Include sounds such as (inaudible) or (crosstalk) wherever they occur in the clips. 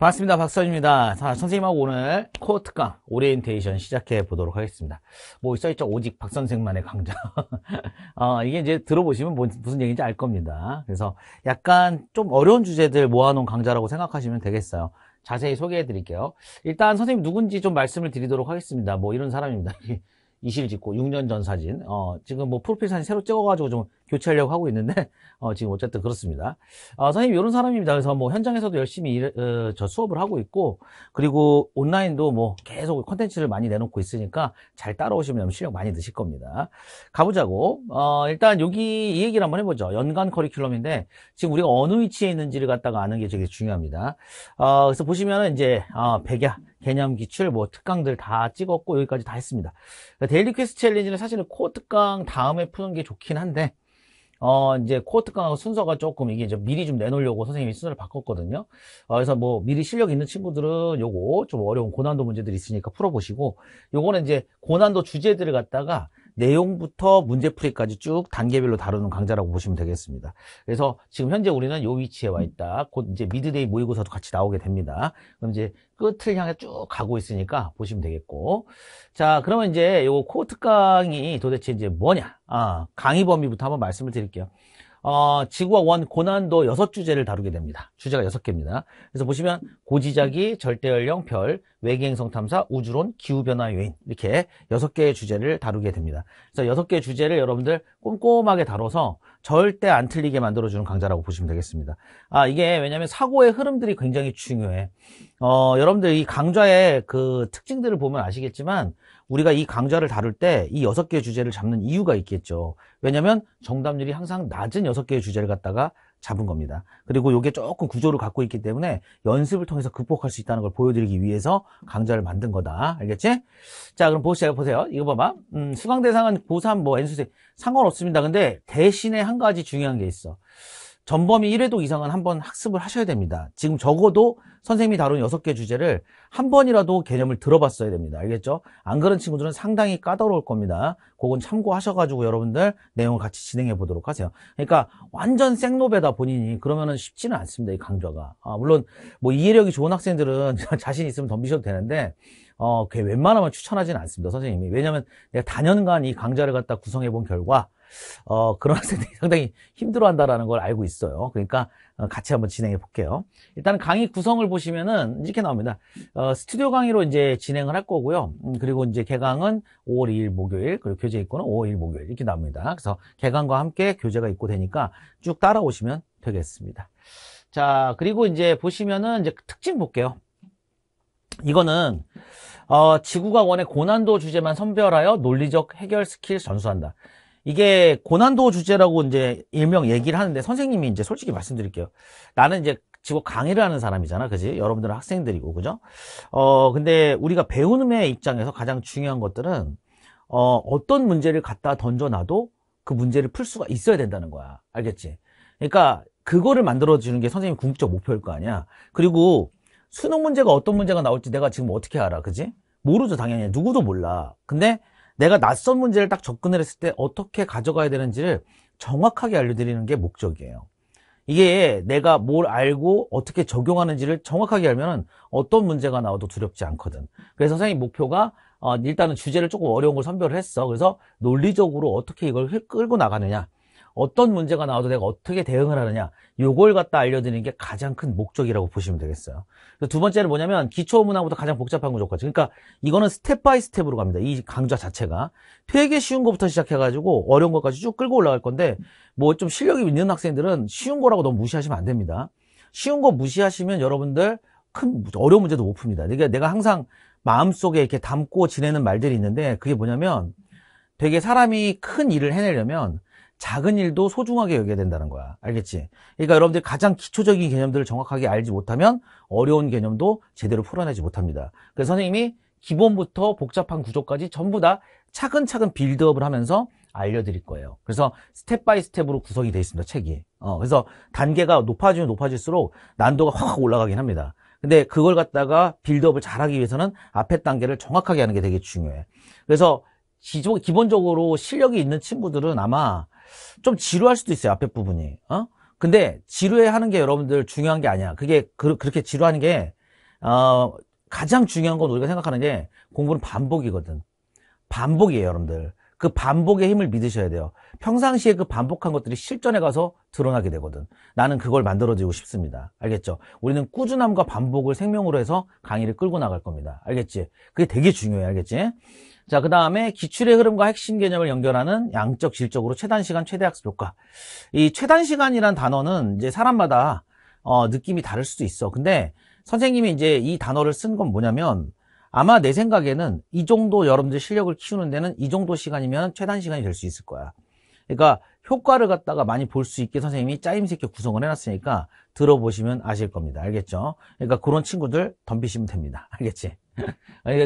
반갑습니다. 박선입니다. 자, 선생님하고 오늘 코어 특강 오리엔테이션 시작해 보도록 하겠습니다. 뭐 써있죠? 오직 박선생만의 강좌. (laughs) 어, 이게 이제 들어보시면 뭐, 무슨 얘기인지 알 겁니다. 그래서 약간 좀 어려운 주제들 모아놓은 강좌라고 생각하시면 되겠어요. 자세히 소개해 드릴게요. 일단 선생님 누군지 좀 말씀을 드리도록 하겠습니다. 뭐 이런 사람입니다. (laughs) 이실 짓고 6년 전 사진. 어, 지금 뭐 프로필 사진 새로 찍어가지고 좀 교체하려고 하고 있는데 (laughs) 어, 지금 어쨌든 그렇습니다. 어, 선생님 이런 사람입니다. 그래서 뭐 현장에서도 열심히 일, 어, 저 수업을 하고 있고 그리고 온라인도 뭐 계속 컨텐츠를 많이 내놓고 있으니까 잘 따라오시면 실력 많이 드실 겁니다. 가보자고. 어, 일단 여기 이 얘기를 한번 해보죠. 연간 커리큘럼인데 지금 우리가 어느 위치에 있는지를 갖다가 아는 게 되게 중요합니다. 어, 그래서 보시면은 이제 어, 백야 개념 기출 뭐 특강들 다 찍었고 여기까지 다 했습니다. 데일리 퀘스트 챌린지는 사실은 코어 특강 다음에 푸는 게 좋긴 한데 어, 이제 코어 특강하고 순서가 조금 이게 이 미리 좀 내놓으려고 선생님이 순서를 바꿨거든요. 어, 그래서 뭐 미리 실력 있는 친구들은 요거 좀 어려운 고난도 문제들이 있으니까 풀어보시고 요거는 이제 고난도 주제들을 갖다가 내용부터 문제풀이까지 쭉 단계별로 다루는 강좌라고 보시면 되겠습니다. 그래서 지금 현재 우리는 이 위치에 와 있다. 곧 이제 미드데이 모의고사도 같이 나오게 됩니다. 그럼 이제 끝을 향해 쭉 가고 있으니까 보시면 되겠고. 자, 그러면 이제 요 코트 강이 도대체 이제 뭐냐? 아, 강의 범위부터 한번 말씀을 드릴게요. 어, 지구와 원 고난도 여섯 주제를 다루게 됩니다. 주제가 여섯 개입니다. 그래서 보시면 고지자기, 절대연령, 별, 외계행성 탐사, 우주론, 기후변화 요인 이렇게 여섯 개의 주제를 다루게 됩니다. 그래서 여섯 개의 주제를 여러분들 꼼꼼하게 다뤄서 절대 안 틀리게 만들어주는 강좌라고 보시면 되겠습니다. 아 이게 왜냐하면 사고의 흐름들이 굉장히 중요해. 어 여러분들 이 강좌의 그 특징들을 보면 아시겠지만 우리가 이 강좌를 다룰 때 이 여섯 개의 주제를 잡는 이유가 있겠죠. 왜냐하면 정답률이 항상 낮은 여섯 개의 주제를 갖다가 잡은 겁니다. 그리고 이게 조금 구조를 갖고 있기 때문에 연습을 통해서 극복할 수 있다는 걸 보여드리기 위해서 강좌를 만든 거다. 알겠지? 자, 그럼 보세요. 보세요. 이거 봐봐. 음, 수강대상은 고3, 뭐, N수생 상관없습니다. 근데 대신에 한 가지 중요한 게 있어. 전범위 1회도 이상은 한번 학습을 하셔야 됩니다. 지금 적어도 선생님이 다룬 6개 주제를 한 번이라도 개념을 들어봤어야 됩니다. 알겠죠? 안 그런 친구들은 상당히 까다로울 겁니다. 그건 참고하셔가지고 여러분들 내용을 같이 진행해 보도록 하세요. 그러니까 완전 생노베다 본인이 그러면은 쉽지는 않습니다. 이 강좌가. 아, 물론 뭐 이해력이 좋은 학생들은 (laughs) 자신 있으면 덤비셔도 되는데 어, 웬만하면 추천하지는 않습니다. 선생님이. 왜냐면 하 내가 단연간 이 강좌를 갖다 구성해 본 결과 어, 그런 학생들이 (laughs) 상당히 힘들어한다라는 걸 알고 있어요. 그러니까 어, 같이 한번 진행해 볼게요. 일단 강의 구성을 보시면은 이렇게 나옵니다. 어, 스튜디오 강의로 이제 진행을 할 거고요. 음, 그리고 이제 개강은 5월 2일 목요일, 그리고 교재 입고는 5월 2일 목요일 이렇게 나옵니다. 그래서 개강과 함께 교재가 입고 되니까 쭉 따라오시면 되겠습니다. 자, 그리고 이제 보시면은 이제 특징 볼게요. 이거는 어, 지구과원의 학 고난도 주제만 선별하여 논리적 해결 스킬 전수한다. 이게 고난도 주제라고 이제 일명 얘기를 하는데 선생님이 이제 솔직히 말씀드릴게요. 나는 이제 지금 강의를 하는 사람이잖아. 그지? 여러분들은 학생들이고, 그죠? 어, 근데 우리가 배우는의 입장에서 가장 중요한 것들은, 어, 어떤 문제를 갖다 던져놔도 그 문제를 풀 수가 있어야 된다는 거야. 알겠지? 그러니까 그거를 만들어주는 게 선생님 궁극적 목표일 거 아니야. 그리고 수능 문제가 어떤 문제가 나올지 내가 지금 어떻게 알아. 그지? 모르죠, 당연히. 누구도 몰라. 근데 내가 낯선 문제를 딱 접근을 했을 때 어떻게 가져가야 되는지를 정확하게 알려드리는 게 목적이에요. 이게 내가 뭘 알고 어떻게 적용하는지를 정확하게 알면 어떤 문제가 나와도 두렵지 않거든. 그래서 선생님 목표가 어, 일단은 주제를 조금 어려운 걸 선별을 했어. 그래서 논리적으로 어떻게 이걸 끌고 나가느냐. 어떤 문제가 나와도 내가 어떻게 대응을 하느냐 요걸 갖다 알려드리는 게 가장 큰 목적이라고 보시면 되겠어요 두 번째는 뭐냐면 기초 문항부터 가장 복잡한 구조까지 그러니까 이거는 스텝 바이 스텝으로 갑니다 이 강좌 자체가 되게 쉬운 것부터 시작해가지고 어려운 것까지 쭉 끌고 올라갈 건데 뭐 좀 실력이 있는 학생들은 쉬운 거라고 너무 무시하시면 안 됩니다 쉬운 거 무시하시면 여러분들 큰 어려운 문제도 못 풉니다 그러니까 내가 항상 마음속에 이렇게 담고 지내는 말들이 있는데 그게 뭐냐면 되게 사람이 큰 일을 해내려면 작은 일도 소중하게 여겨야 된다는 거야. 알겠지? 그러니까 여러분들이 가장 기초적인 개념들을 정확하게 알지 못하면 어려운 개념도 제대로 풀어내지 못합니다. 그래서 선생님이 기본부터 복잡한 구조까지 전부 다 차근차근 빌드업을 하면서 알려드릴 거예요. 그래서 스텝 바이 스텝으로 구성이 되어 있습니다. 책이. 어, 그래서 단계가 높아지면 높아질수록 난도가 확 올라가긴 합니다. 근데 그걸 갖다가 빌드업을 잘하기 위해서는 앞에 단계를 정확하게 하는 게 되게 중요해. 그래서 기본적으로 실력이 있는 친구들은 아마 좀 지루할 수도 있어요. 앞에 부분이. 어? 근데 지루해 하는 게 여러분들 중요한 게 아니야. 그게 그, 렇게 지루한 게 어, 가장 중요한 건 우리가 생각하는 게 공부는 반복이거든. 반복이에요, 여러분들. 그 반복의 힘을 믿으셔야 돼요. 평상시에 그 반복한 것들이 실전에 가서 드러나게 되거든. 나는 그걸 만들어지고 싶습니다. 알겠죠? 우리는 꾸준함과 반복을 생명으로 해서 강의를 끌고 나갈 겁니다. 알겠지? 그게 되게 중요해. 알겠지? 자, 그 다음에 기출의 흐름과 핵심 개념을 연결하는 양적 질적으로 최단 시간 최대 학습 효과. 이 최단 시간이란 단어는 이제 사람마다 어, 느낌이 다를 수도 있어. 근데 선생님이 이제 이 단어를 쓴 건 뭐냐면 아마 내 생각에는 이 정도 여러분들 실력을 키우는 데는 이 정도 시간이면 최단 시간이 될 수 있을 거야. 그러니까 효과를 갖다가 많이 볼 수 있게 선생님이 짜임새 있게 구성을 해놨으니까 들어보시면 아실 겁니다. 알겠죠? 그러니까 그런 친구들 덤비시면 됩니다. (laughs) 알겠지? 그래서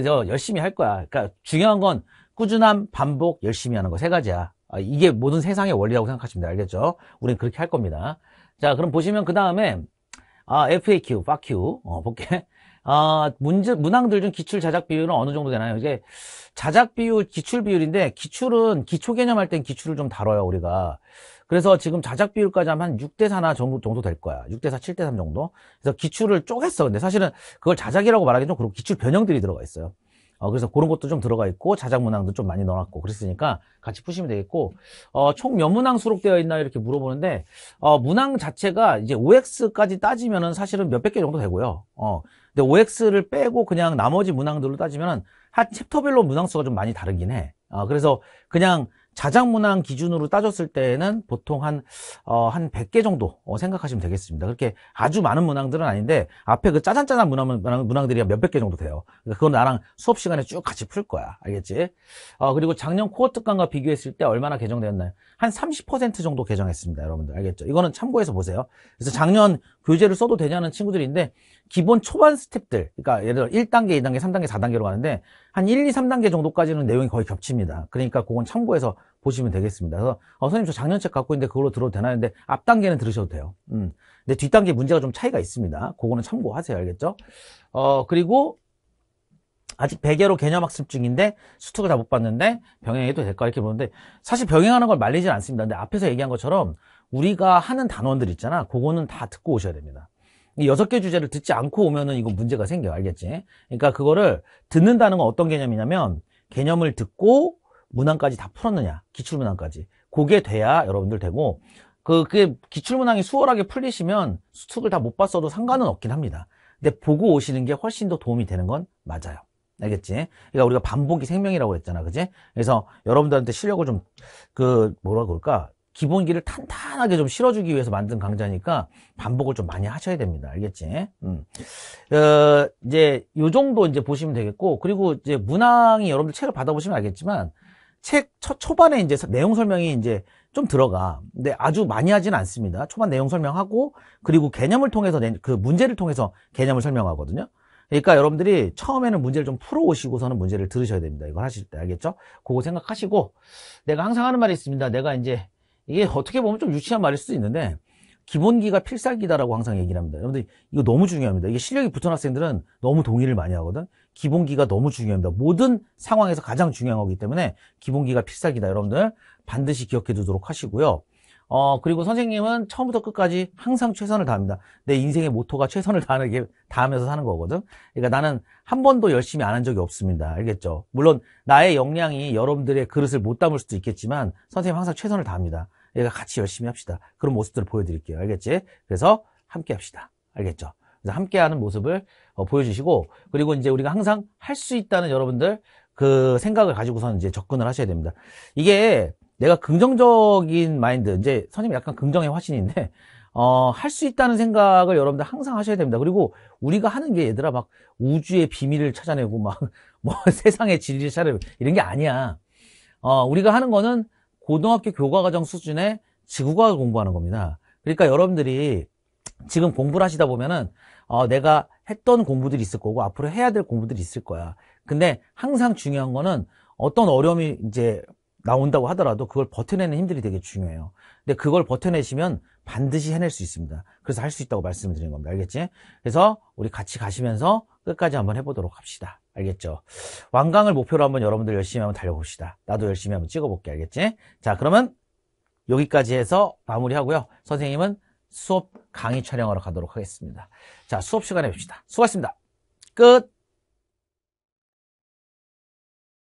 그러니까 열심히 할 거야. 그러니까 중요한 건 꾸준함, 반복, 열심히 하는 거 세 가지야. 아, 이게 모든 세상의 원리라고 생각하시면 돼요. 알겠죠? 우린 그렇게 할 겁니다. 자, 그럼 보시면 그 다음에 아, FAQ, FAQ, 어, 볼게. 아, 문제, 문항들 중 기출 자작 비율은 어느 정도 되나요? 이제 자작 비율, 기출 비율인데 기출은 기초 개념할 땐 기출을 좀 다뤄요, 우리가. 그래서 지금 자작 비율까지 하면 한 6대 4나 정도, 정도 될 거야. 6대 4, 7대 3 정도. 그래서 기출을 쪼갰어. 근데 사실은 그걸 자작이라고 말하기 좀 그렇고 기출 변형들이 들어가 있어요. 어, 그래서 그런 것도 좀 들어가 있고 자작 문항도 좀 많이 넣어놨고 그랬으니까 같이 푸시면 되겠고 어, 총 몇 문항 수록되어 있나 이렇게 물어보는데 어, 문항 자체가 이제 OX까지 따지면은 사실은 몇백 개 정도 되고요. 어, 근데 OX를 빼고 그냥 나머지 문항들로 따지면 한 챕터별로 문항수가 좀 많이 다르긴 해. 어, 그래서 그냥 자작 문항 기준으로 따졌을 때는 보통 한, 어, 한 100개 정도 어, 생각하시면 되겠습니다. 그렇게 아주 많은 문항들은 아닌데, 앞에 그 짜잔짜잔 문항, 문항들이 몇백 개 정도 돼요. 그러니까 그건 나랑 수업 시간에 쭉 같이 풀 거야. 알겠지? 어, 그리고 작년 코어 특강과 비교했을 때 얼마나 개정되었나요? 한30% 정도 개정했습니다. 여러분들 알겠죠? 이거는 참고해서 보세요. 그래서 작년 교재를 써도 되냐는 친구들인데 기본 초반 스텝들 그러니까 예를 들어 1단계, 2단계, 3단계, 4단계로 가는데 한 1, 2, 3단계 정도까지는 내용이 거의 겹칩니다. 그러니까 그건 참고해서 보시면 되겠습니다. 그래서 어, 선생님 저 작년 책 갖고 있는데 그걸로 들어도 되나 했는데 앞 단계는 들으셔도 돼요. 음. 근데 뒷 단계 문제가 좀 차이가 있습니다. 그거는 참고하세요. 알겠죠? 어, 그리고 아직 베개로 개념학습 중인데 수특을 다 못 봤는데 병행해도 될까 이렇게 보는데 사실 병행하는 걸 말리진 않습니다. 근데 앞에서 얘기한 것처럼 우리가 하는 단원들 있잖아. 그거는 다 듣고 오셔야 됩니다. 이 여섯 개 주제를 듣지 않고 오면은 이거 문제가 생겨 알겠지? 그러니까 그거를 듣는다는 건 어떤 개념이냐면 개념을 듣고 문항까지 다 풀었느냐 기출문항까지 그게 돼야 여러분들 되고 그, 그게 기출문항이 수월하게 풀리시면 수특을 다 못 봤어도 상관은 없긴 합니다. 근데 보고 오시는 게 훨씬 더 도움이 되는 건 맞아요. 알겠지? 그러니까 우리가 반복이 생명이라고 했잖아. 그지? 그래서 여러분들한테 실력을 좀, 그, 뭐라 그럴까? 기본기를 탄탄하게 좀 실어주기 위해서 만든 강좌니까 반복을 좀 많이 하셔야 됩니다. 알겠지? 음. 어, 이제 요 정도 이제 보시면 되겠고, 그리고 이제 문항이 여러분들 책을 받아보시면 알겠지만, 책 첫, 초반에 이제 내용 설명이 이제 좀 들어가. 근데 아주 많이 하진 않습니다. 초반 내용 설명하고, 그리고 개념을 통해서, 그 문제를 통해서 개념을 설명하거든요. 그러니까 여러분들이 처음에는 문제를 좀 풀어오시고서는 문제를 들으셔야 됩니다. 이걸 하실 때 알겠죠? 그거 생각하시고 내가 항상 하는 말이 있습니다. 내가 이제 이게 어떻게 보면 좀 유치한 말일 수도 있는데 기본기가 필살기다라고 항상 얘기를 합니다. 여러분들 이거 너무 중요합니다. 이게 실력이 붙은 학생들은 너무 동의를 많이 하거든. 기본기가 너무 중요합니다. 모든 상황에서 가장 중요한 거기 때문에 기본기가 필살기다. 여러분들 반드시 기억해 두도록 하시고요. 어, 그리고 선생님은 처음부터 끝까지 항상 최선을 다합니다. 내 인생의 모토가 최선을 다하는 게, 다하면서 사는 거거든. 그러니까 나는 한 번도 열심히 안 한 적이 없습니다. 알겠죠? 물론 나의 역량이 여러분들의 그릇을 못 담을 수도 있겠지만 선생님 항상 최선을 다합니다. 얘가 그러니까 같이 열심히 합시다. 그런 모습들을 보여드릴게요. 알겠지? 그래서 함께 합시다. 알겠죠? 그래서 함께하는 모습을 어, 보여주시고 그리고 이제 우리가 항상 할 수 있다는 여러분들 그 생각을 가지고서는 이제 접근을 하셔야 됩니다. 이게 내가 긍정적인 마인드, 이제 선생님 약간 긍정의 화신인데, (laughs) 어, 할 수 있다는 생각을 여러분들 항상 하셔야 됩니다. 그리고 우리가 하는 게 얘들아 막 우주의 비밀을 찾아내고 막 뭐 (laughs) 세상의 진리를 찾아내고 이런 게 아니야. 어, 우리가 하는 거는 고등학교 교과과정 수준의 지구과학을 공부하는 겁니다. 그러니까 여러분들이 지금 공부를 하시다 보면은 어, 내가 했던 공부들이 있을 거고 앞으로 해야 될 공부들이 있을 거야. 근데 항상 중요한 거는 어떤 어려움이 이제 나온다고 하더라도 그걸 버텨내는 힘들이 되게 중요해요. 근데 그걸 버텨내시면 반드시 해낼 수 있습니다. 그래서 할 수 있다고 말씀을 드린 겁니다. 알겠지? 그래서 우리 같이 가시면서 끝까지 한번 해보도록 합시다. 알겠죠? 완강을 목표로 한번 여러분들 열심히 한번 달려봅시다. 나도 열심히 한번 찍어볼게. 알겠지? 자, 그러면 여기까지 해서 마무리하고요. 선생님은 수업 강의 촬영하러 가도록 하겠습니다. 자, 수업 시간에 뵙시다. 수고하셨습니다. 끝!